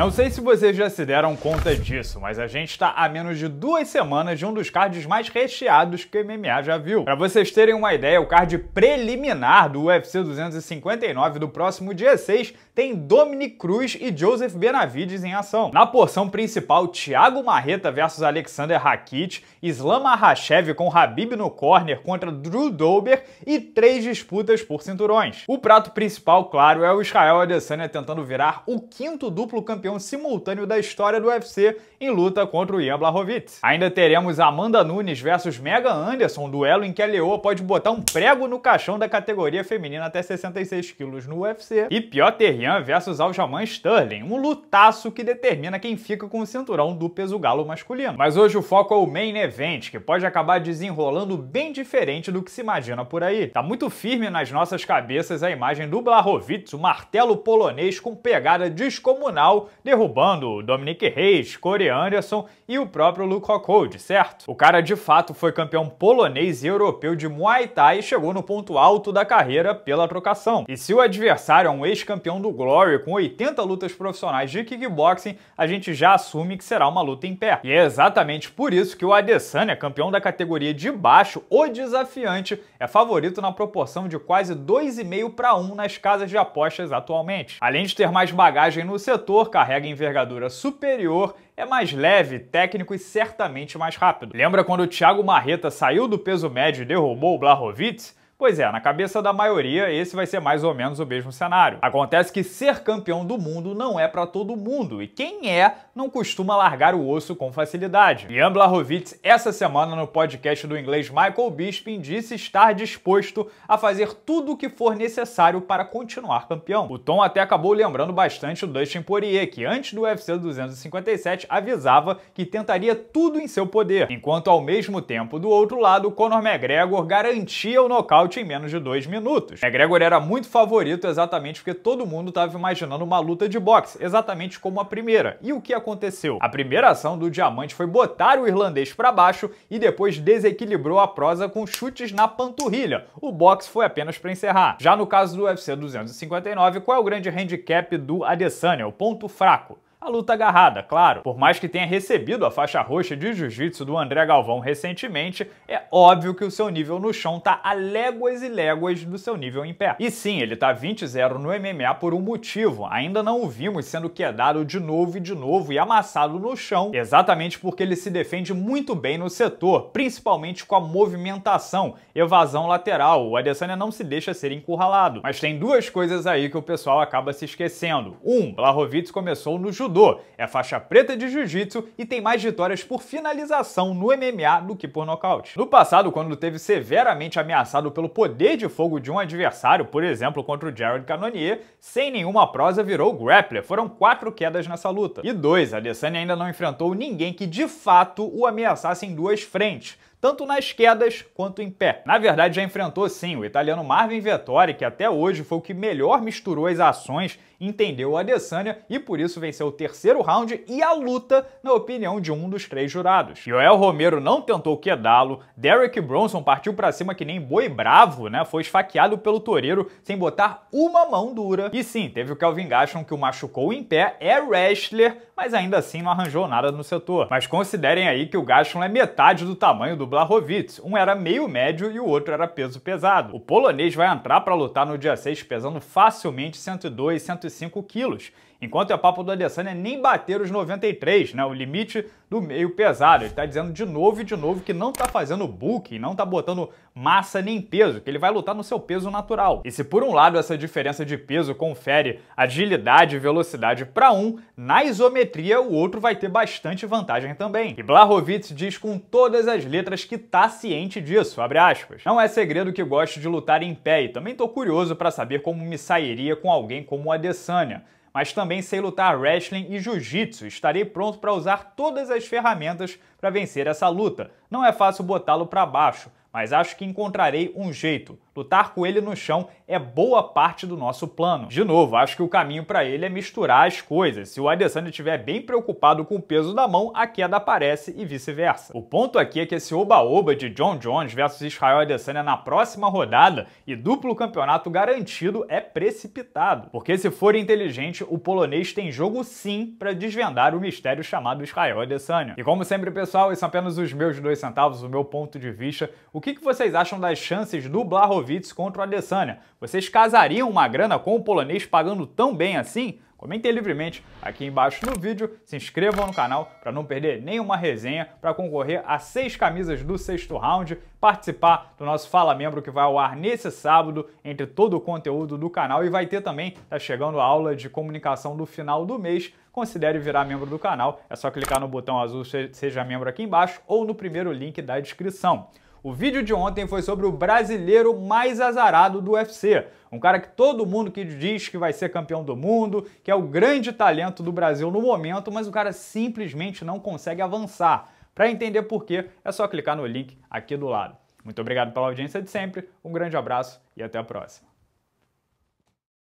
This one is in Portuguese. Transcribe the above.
Não sei se vocês já se deram conta disso, mas a gente está a menos de duas semanas de um dos cards mais recheados que o MMA já viu. Para vocês terem uma ideia, o card preliminar do UFC 259 do próximo dia 6 tem Dominic Cruz e Joseph Benavides em ação. Na porção principal, Thiago Marreta versus Alexander Rakic, Islam Makhachev com Habib no corner contra Drew Dober e três disputas por cinturões. O prato principal, claro, é o Israel Adesanya tentando virar o quinto duplo campeão campeão simultâneo da história do UFC em luta contra o Ian Blachowicz. Ainda teremos Amanda Nunes versus Megan Anderson, um duelo em que a leoa pode botar um prego no caixão da categoria feminina até 66 quilos no UFC. E Piotr Jan versus Aljamain Sterling, um lutaço que determina quem fica com o cinturão do peso galo masculino. Mas hoje o foco é o main event, que pode acabar desenrolando bem diferente do que se imagina por aí. Tá muito firme nas nossas cabeças a imagem do Blachowicz, o martelo polonês com pegada descomunal derrubando Dominic Reis, Corey Anderson e o próprio Luke Rockhold, certo? O cara de fato foi campeão polonês e europeu de Muay Thai e chegou no ponto alto da carreira pela trocação. E se o adversário é um ex-campeão do Glory com 80 lutas profissionais de kickboxing, a gente já assume que será uma luta em pé. E é exatamente por isso que o Adesanya, campeão da categoria de baixo, o desafiante, é favorito na proporção de quase 2,5 para 1 nas casas de apostas atualmente. Além de ter mais bagagem no setor, carrega carrega envergadura superior, é mais leve, técnico e certamente mais rápido. Lembra quando o Thiago Marreta saiu do peso médio e derrubou o Blahovic? Pois é, na cabeça da maioria, esse vai ser mais ou menos o mesmo cenário. Acontece que ser campeão do mundo não é para todo mundo, e quem é não costuma largar o osso com facilidade. Ian Blachowicz, essa semana no podcast do inglês Michael Bisping, disse estar disposto a fazer tudo o que for necessário para continuar campeão. O Tom até acabou lembrando bastante o Dustin Poirier, que antes do UFC 257 avisava que tentaria tudo em seu poder, enquanto ao mesmo tempo, do outro lado, Conor McGregor garantia o nocaute nocaute em menos de dois minutos. McGregor é, era muito favorito exatamente porque todo mundo estava imaginando uma luta de boxe, exatamente como a primeira. E o que aconteceu? A primeira ação do Diamante foi botar o irlandês para baixo e depois desequilibrou a prosa com chutes na panturrilha. O boxe foi apenas para encerrar. Já no caso do UFC 259, qual é o grande handicap do Adesanya? O ponto fraco a luta agarrada, claro. Por mais que tenha recebido a faixa roxa de jiu-jitsu do André Galvão recentemente, é óbvio que o seu nível no chão tá a léguas e léguas do seu nível em pé. E sim, ele tá 20-0 no MMA por um motivo. Ainda não o vimos sendo quedado de novo e de novo e amassado no chão, exatamente porque ele se defende muito bem no setor, principalmente com a movimentação, evasão lateral. O Adesanya não se deixa ser encurralado. Mas tem duas coisas aí que o pessoal acaba se esquecendo. Um, Blahovic começou no judô judô, é faixa preta de jiu-jitsu e tem mais vitórias por finalização no MMA do que por nocaute. No passado, quando teve severamente ameaçado pelo poder de fogo de um adversário, por exemplo, contra o Jared Cannonier, sem nenhuma prosa virou grappler. Foram quatro quedas nessa luta. E dois, Adesanya ainda não enfrentou ninguém que de fato o ameaçasse em duas frentes tanto nas quedas quanto em pé. Na verdade, já enfrentou sim o italiano Marvin Vettori, que até hoje foi o que melhor misturou as ações, entendeu a Adesanya e por isso venceu o terceiro round e a luta, na opinião de um dos três jurados. Joel Romero não tentou quedá-lo, Derek Bronson partiu para cima que nem boi bravo, né? Foi esfaqueado pelo toureiro sem botar uma mão dura. E sim, teve o Kelvin Gaston que o machucou em pé, é wrestler, mas ainda assim não arranjou nada no setor. Mas considerem aí que o Gaston é metade do tamanho do Blachowicz. Um era meio médio e o outro era peso pesado. O polonês vai entrar para lutar no dia 6 pesando facilmente 102, 105 quilos Enquanto é papo do Adesanya é nem bater os 93, né, o limite do meio pesado. Ele está dizendo de novo e de novo que não está fazendo booking, não está botando massa nem peso, que ele vai lutar no seu peso natural. E se por um lado essa diferença de peso confere agilidade e velocidade para um, na isometria o outro vai ter bastante vantagem também. E Blahovic diz com todas as letras que tá ciente disso, abre aspas. Não é segredo que gosto de lutar em pé e também tô curioso para saber como me sairia com alguém como o Adesanya mas também sei lutar wrestling e jiu-jitsu. Estarei pronto para usar todas as ferramentas para vencer essa luta. Não é fácil botá-lo para baixo, mas acho que encontrarei um jeito. Lutar com ele no chão é boa parte do nosso plano. De novo, acho que o caminho para ele é misturar as coisas. Se o Adesanya estiver bem preocupado com o peso da mão, a queda aparece e vice-versa. O ponto aqui é que esse oba-oba de John Jones versus Israel Adesanya na próxima rodada e duplo campeonato garantido é precipitado. Porque se for inteligente, o polonês tem jogo sim para desvendar o mistério chamado Israel Adesanya. E como sempre, pessoal, esses são apenas os meus dois centavos, o meu ponto de vista. O que, vocês acham das chances do Blahovic Djokovic contra o Adesanya. Vocês casariam uma grana com o polonês pagando tão bem assim? Comentem livremente aqui embaixo no vídeo, se inscrevam no canal para não perder nenhuma resenha, para concorrer a seis camisas do sexto round, participar do nosso Fala Membro que vai ao ar nesse sábado, entre todo o conteúdo do canal e vai ter também, tá chegando a aula de comunicação do final do mês, considere virar membro do canal, é só clicar no botão azul Seja Membro aqui embaixo ou no primeiro link da descrição. O vídeo de ontem foi sobre o brasileiro mais azarado do UFC. Um cara que todo mundo que diz que vai ser campeão do mundo, que é o grande talento do Brasil no momento, mas o cara simplesmente não consegue avançar. Para entender por quê, é só clicar no link aqui do lado. Muito obrigado pela audiência de sempre, um grande abraço e até a próxima.